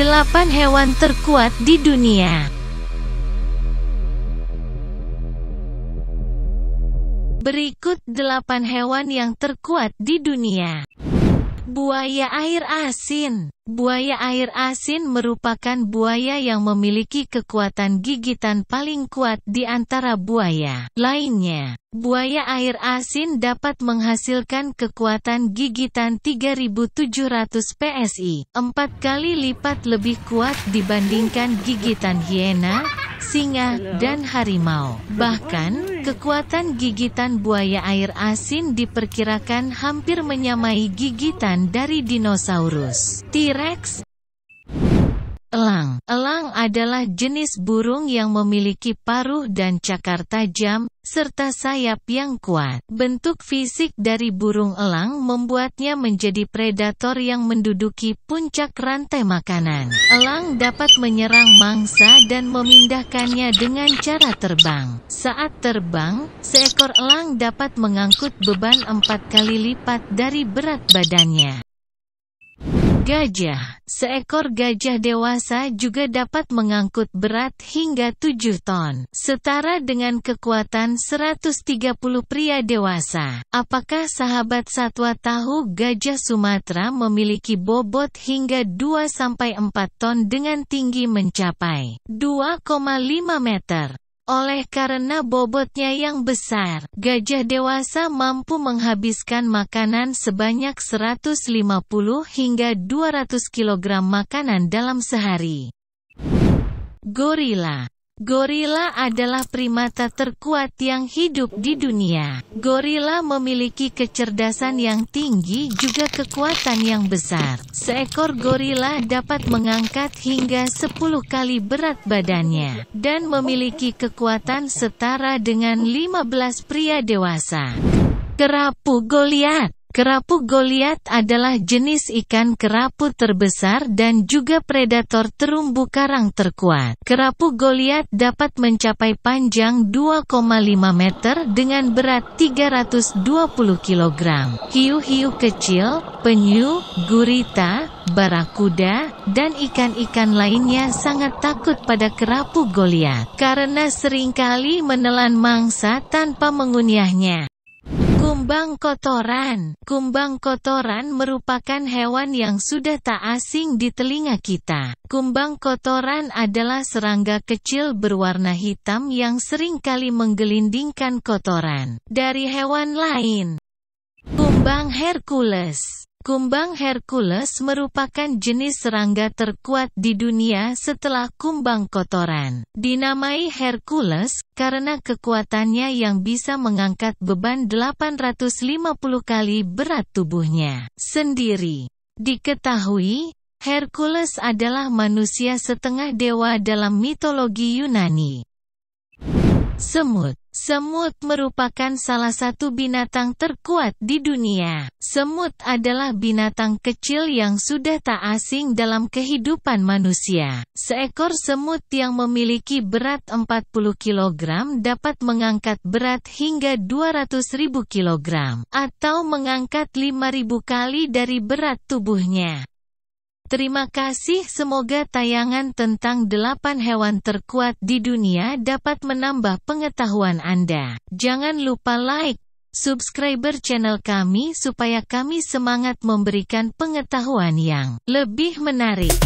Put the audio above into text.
8 hewan terkuat di dunia. Berikut 8 hewan yang terkuat di dunia. Buaya air asin Buaya air asin merupakan buaya yang memiliki kekuatan gigitan paling kuat di antara buaya lainnya. Buaya air asin dapat menghasilkan kekuatan gigitan 3700 PSI, empat kali lipat lebih kuat dibandingkan gigitan hiena, singa, dan harimau. Bahkan, kekuatan gigitan buaya air asin diperkirakan hampir menyamai gigitan dari dinosaurus. Tira Rex Elang Elang adalah jenis burung yang memiliki paruh dan cakar tajam, serta sayap yang kuat. Bentuk fisik dari burung elang membuatnya menjadi predator yang menduduki puncak rantai makanan. Elang dapat menyerang mangsa dan memindahkannya dengan cara terbang. Saat terbang, seekor elang dapat mengangkut beban empat kali lipat dari berat badannya. Gajah, seekor gajah dewasa juga dapat mengangkut berat hingga 7 ton, setara dengan kekuatan 130 pria dewasa. Apakah sahabat satwa tahu gajah Sumatera memiliki bobot hingga 2-4 ton dengan tinggi mencapai 2,5 meter? Oleh karena bobotnya yang besar, gajah dewasa mampu menghabiskan makanan sebanyak 150 hingga 200 kg makanan dalam sehari. Gorila Gorila adalah primata terkuat yang hidup di dunia. Gorila memiliki kecerdasan yang tinggi juga kekuatan yang besar. Seekor gorila dapat mengangkat hingga 10 kali berat badannya dan memiliki kekuatan setara dengan 15 pria dewasa. Kerapu Goliat Kerapu Goliat adalah jenis ikan kerapu terbesar dan juga predator terumbu karang terkuat. Kerapu Goliat dapat mencapai panjang 2,5 meter dengan berat 320 kg. Hiu-hiu kecil, penyu, gurita, barakuda, dan ikan-ikan lainnya sangat takut pada kerapu Goliat karena seringkali menelan mangsa tanpa mengunyahnya. Kumbang kotoran Kumbang kotoran merupakan hewan yang sudah tak asing di telinga kita. Kumbang kotoran adalah serangga kecil berwarna hitam yang seringkali menggelindingkan kotoran dari hewan lain. Kumbang Hercules Kumbang Hercules merupakan jenis serangga terkuat di dunia setelah kumbang kotoran. Dinamai Hercules karena kekuatannya yang bisa mengangkat beban 850 kali berat tubuhnya sendiri. Diketahui, Hercules adalah manusia setengah dewa dalam mitologi Yunani. Semut Semut merupakan salah satu binatang terkuat di dunia. Semut adalah binatang kecil yang sudah tak asing dalam kehidupan manusia. Seekor semut yang memiliki berat 40 kg dapat mengangkat berat hingga 200.000 kg atau mengangkat 5.000 kali dari berat tubuhnya. Terima kasih semoga tayangan tentang 8 hewan terkuat di dunia dapat menambah pengetahuan Anda. Jangan lupa like, subscriber channel kami supaya kami semangat memberikan pengetahuan yang lebih menarik.